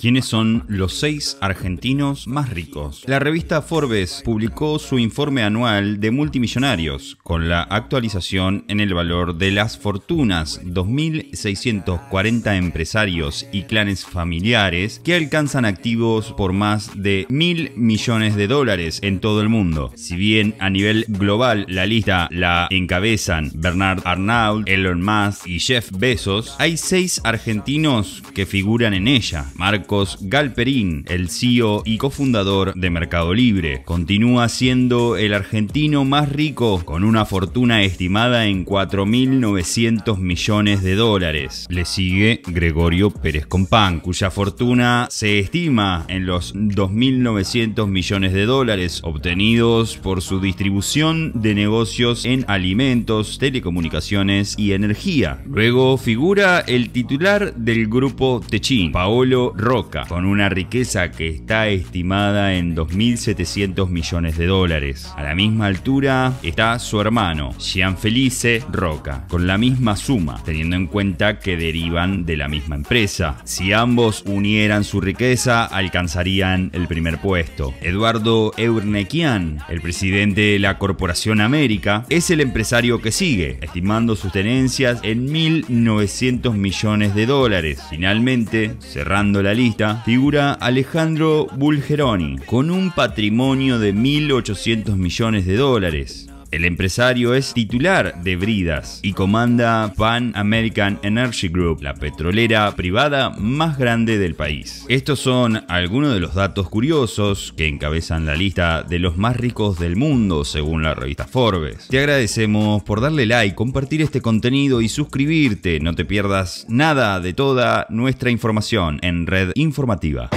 ¿Quiénes son los seis argentinos más ricos? La revista Forbes publicó su informe anual de multimillonarios, con la actualización en el valor de las fortunas, 2.640 empresarios y clanes familiares que alcanzan activos por más de mil millones de dólares en todo el mundo. Si bien a nivel global la lista la encabezan Bernard Arnault, Elon Musk y Jeff Bezos, hay seis argentinos que figuran en ella. Galperín, el CEO y cofundador de Mercado Libre. Continúa siendo el argentino más rico, con una fortuna estimada en 4.900 millones de dólares. Le sigue Gregorio Pérez Compán, cuya fortuna se estima en los 2.900 millones de dólares obtenidos por su distribución de negocios en alimentos, telecomunicaciones y energía. Luego figura el titular del grupo Techín, Paolo rojo con una riqueza que está estimada en 2.700 millones de dólares. A la misma altura está su hermano, Gianfelice Roca, con la misma suma, teniendo en cuenta que derivan de la misma empresa. Si ambos unieran su riqueza, alcanzarían el primer puesto. Eduardo Eurnequian, el presidente de la Corporación América, es el empresario que sigue, estimando sus tenencias en 1.900 millones de dólares. Finalmente, cerrando la lista, figura Alejandro Bulgeroni, con un patrimonio de 1.800 millones de dólares. El empresario es titular de Bridas y comanda Pan American Energy Group, la petrolera privada más grande del país. Estos son algunos de los datos curiosos que encabezan la lista de los más ricos del mundo según la revista Forbes. Te agradecemos por darle like, compartir este contenido y suscribirte. No te pierdas nada de toda nuestra información en Red Informativa.